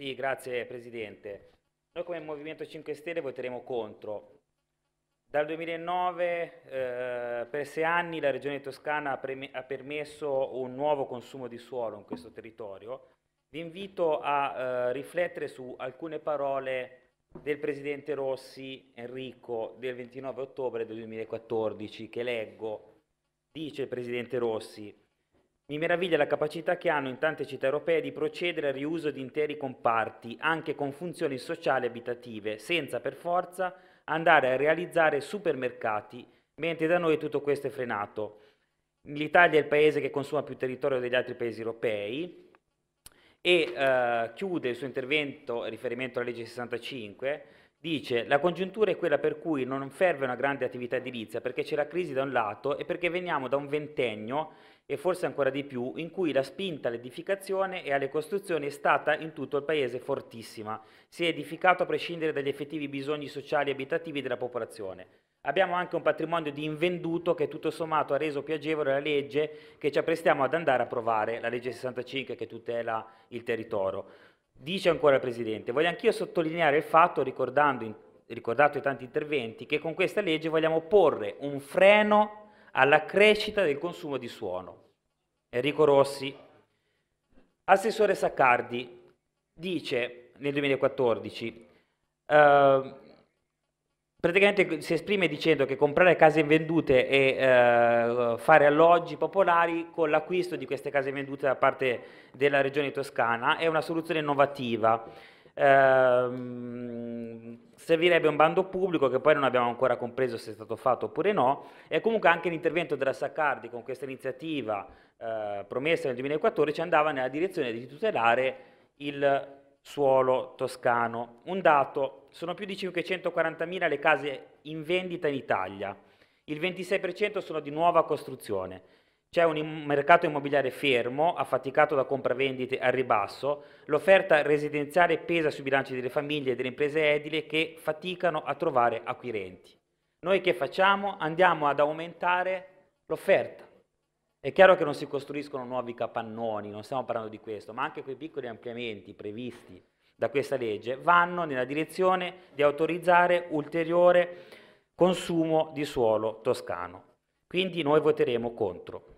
Sì, grazie Presidente. Noi come Movimento 5 Stelle voteremo contro. Dal 2009 eh, per sei anni la Regione Toscana ha, ha, permesso un nuovo consumo di suolo in questo territorio. Vi invito a eh, riflettere su alcune parole del Presidente Rossi Enrico del 29 ottobre del 2014 che leggo. Dice il Presidente Rossi, mi meraviglia la capacità che hanno in tante città europee di procedere al riuso di interi comparti, anche con funzioni sociali e abitative, senza per forza andare a realizzare supermercati, mentre da noi tutto questo è frenato. L'Italia è il paese che consuma più territorio degli altri paesi europei e eh, chiude il suo intervento in riferimento alla legge 65 Dice, la congiuntura è quella per cui non ferve una grande attività edilizia, perché c'è la crisi da un lato e perché veniamo da un ventennio e forse ancora di più, in cui la spinta all'edificazione e alle costruzioni è stata in tutto il paese fortissima. Si è edificato a prescindere dagli effettivi bisogni sociali e abitativi della popolazione. Abbiamo anche un patrimonio di invenduto che tutto sommato ha reso più agevole la legge che ci apprestiamo ad andare a provare, la legge 65 che tutela il territorio. Dice ancora il Presidente, voglio anch'io sottolineare il fatto, ricordando in ricordato in tanti interventi, che con questa legge vogliamo porre un freno alla crescita del consumo di suono. Enrico Rossi, assessore Saccardi, dice nel 2014, eh, praticamente si esprime dicendo che comprare case vendute e eh, fare alloggi popolari con l'acquisto di queste case vendute da parte della regione toscana è una soluzione innovativa ehm, servirebbe un bando pubblico che poi non abbiamo ancora compreso se è stato fatto oppure no e comunque anche l'intervento della Saccardi con questa iniziativa eh, promessa nel 2014 andava nella direzione di tutelare il suolo toscano. Un dato, sono più di 540.000 le case in vendita in Italia, il 26% sono di nuova costruzione, c'è un mercato immobiliare fermo, affaticato da compravendite al ribasso, l'offerta residenziale pesa sui bilanci delle famiglie e delle imprese edili che faticano a trovare acquirenti. Noi che facciamo? Andiamo ad aumentare l'offerta. È chiaro che non si costruiscono nuovi capannoni, non stiamo parlando di questo, ma anche quei piccoli ampliamenti previsti da questa legge vanno nella direzione di autorizzare ulteriore consumo di suolo toscano. Quindi noi voteremo contro.